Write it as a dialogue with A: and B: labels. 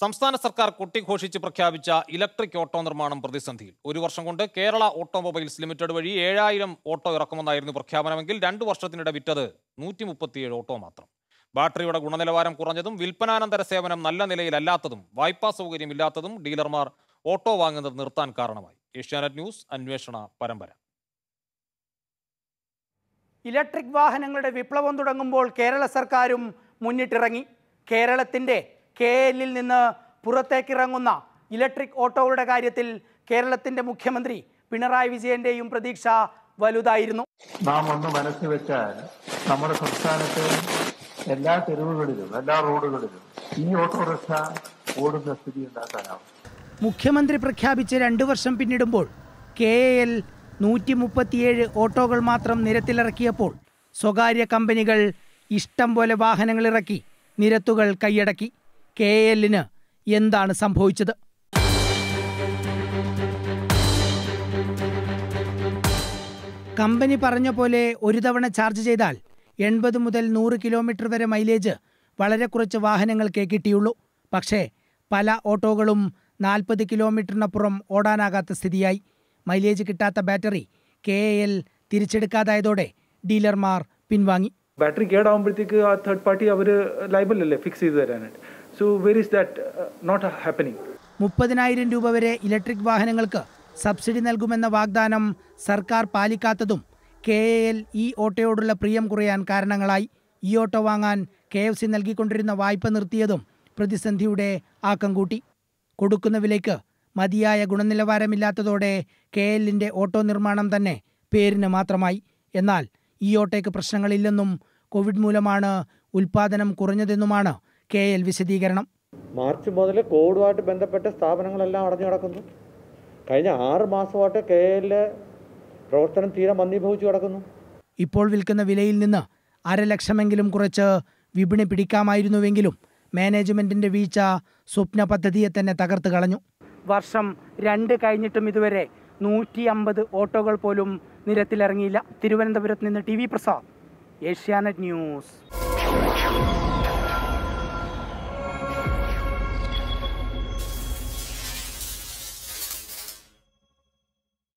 A: സംസ്ഥാന സർക്കാർ കൊട്ടിഘോഷിച്ച് പ്രഖ്യാപിച്ച ഇലക്ട്രിക് ഓട്ടോ നിർമ്മാണം പ്രതിസന്ധിയിൽ ഒരു വർഷം കൊണ്ട് കേരള ഓട്ടോമൊബൈൽസ് ലിമിറ്റഡ് വഴി ഏഴായിരം ഓട്ടോ ഇറക്കുമെന്നായിരുന്നു പ്രഖ്യാപനമെങ്കിൽ രണ്ട് വർഷത്തിനിടെ വിറ്റത് നൂറ്റി മുപ്പത്തിയേഴ് ഓട്ടോ മാത്രം ബാറ്ററിയുടെ ഗുണനിലവാരം കുറഞ്ഞതും വിൽപ്പനാനന്തര സേവനം നല്ല നിലയിലല്ലാത്തതും വായ്പാ സൗകര്യമില്ലാത്തതും ഡീലർമാർ ഓട്ടോ വാങ്ങുന്നത് നിർത്താൻ കാരണമായി ഏഷ്യാനെറ്റ് ന്യൂസ് അന്വേഷണ പരമ്പര
B: ഇലക്ട്രിക് വാഹനങ്ങളുടെ വിപ്ലവം തുടങ്ങുമ്പോൾ കേരള സർക്കാരും മുന്നിട്ടിറങ്ങി കേരളത്തിൻ്റെ കെ എല്ലിൽ നിന്ന് പുറത്തേക്കിറങ്ങുന്ന ഇലക്ട്രിക് ഓട്ടോകളുടെ കാര്യത്തിൽ കേരളത്തിന്റെ മുഖ്യമന്ത്രി പിണറായി വിജയന്റെയും പ്രതീക്ഷ
A: വലുതായിരുന്നു നാം ഒന്ന് മനസ്സിൽ വെച്ചാൽ നമ്മുടെ സംസ്ഥാനത്തെ എല്ലാ തെരുവുകളിലും എല്ലാ റോഡുകളിലും ഈ ഓട്ടോറിക്ഷ ഓടുന്ന സ്ഥിതി ഉണ്ടാക്കാനാവും
B: മുഖ്യമന്ത്രി പ്രഖ്യാപിച്ച് രണ്ടു വർഷം പിന്നിടുമ്പോൾ കെ എൽ നൂറ്റി മുപ്പത്തിയേഴ് ഓട്ടോകൾ മാത്രം നിരത്തിലിറക്കിയപ്പോൾ സ്വകാര്യ കമ്പനികൾ ഇഷ്ടം പോലെ വാഹനങ്ങൾ ഇറക്കി നിരത്തുകൾ കൈയടക്കി കെ എല്ലിന് എന്താണ് സംഭവിച്ചത് കമ്പനി പറഞ്ഞ പോലെ ഒരു തവണ ചാർജ് ചെയ്താൽ എൺപത് മുതൽ നൂറ് കിലോമീറ്റർ വരെ മൈലേജ് വളരെ കുറച്ച് വാഹനങ്ങൾക്കേ കിട്ടിയുള്ളൂ പക്ഷേ പല ഓട്ടോകളും നാൽപ്പത് കിലോമീറ്ററിനപ്പുറം ഓടാനാകാത്ത സ്ഥിതിയായി മൈലേജ് കിട്ടാത്ത ബാറ്ററി കെ എൽ തിരിച്ചെടുക്കാതായതോടെ ഡീലർമാർ പിൻവാങ്ങി
A: ബാറ്ററി കേടാകുമ്പോഴത്തേക്ക് ആ തേർഡ് പാർട്ടി അവർ ലൈബലല്ലേ ഫിക്സ് ചെയ്ത് തരാനായിട്ട് so where is that not happening
B: മുപ്പതിനായിരം രൂപ വരെ ഇലക്ട്രിക് വാഹനങ്ങൾക്ക് സബ്സിഡി നൽകുമെന്ന വാഗ്ദാനം സർക്കാർ പാലിക്കാത്തതും കെ എ എൽ ഈ ഓട്ടോയോടുള്ള പ്രിയം കുറയാൻ കാരണങ്ങളായി ഈ ഓട്ടോ വാങ്ങാൻ കെ എഫ് സി നൽകിക്കൊണ്ടിരുന്ന വായ്പ നിർത്തിയതും പ്രതിസന്ധിയുടെ ആക്കം കൂട്ടി കൊടുക്കുന്ന വിലയ്ക്ക് മതിയായ ഗുണനിലവാരമില്ലാത്തതോടെ കെ എല്ലിൻ്റെ ഓട്ടോ നിർമ്മാണം തന്നെ പേരിന് മാത്രമായി എന്നാൽ ഈ ഓട്ടോയ്ക്ക് പ്രശ്നങ്ങളില്ലെന്നും കോവിഡ് മൂലമാണ് ഉൽപ്പാദനം കുറഞ്ഞതെന്നുമാണ് കെ എൽ വിശദീകരണം മാർച്ച് മുതൽ കോവിഡുമായിട്ട് ബന്ധപ്പെട്ട സ്ഥാപനങ്ങളെല്ലാം അടഞ്ഞു കിടക്കുന്നു കഴിഞ്ഞ ആറ് മാസമായിട്ട് കെ എല്ലിലെ പ്രവർത്തനം തീരെ മന്ദീഭവിച്ചു കിടക്കുന്നു ഇപ്പോൾ വിൽക്കുന്ന വിലയിൽ നിന്ന് അരലക്ഷമെങ്കിലും കുറച്ച് വിപണി പിടിക്കാമായിരുന്നുവെങ്കിലും മാനേജ്മെന്റിന്റെ വീഴ്ച സ്വപ്ന പദ്ധതിയെ തന്നെ തകർത്ത് കളഞ്ഞു വർഷം രണ്ട് കഴിഞ്ഞിട്ടും ഇതുവരെ നൂറ്റി അമ്പത് ഓട്ടോകൾ പോലും നിരത്തിലിറങ്ങിയില്ല തിരുവനന്തപുരത്ത് നിന്ന് T V Prasad Asianet news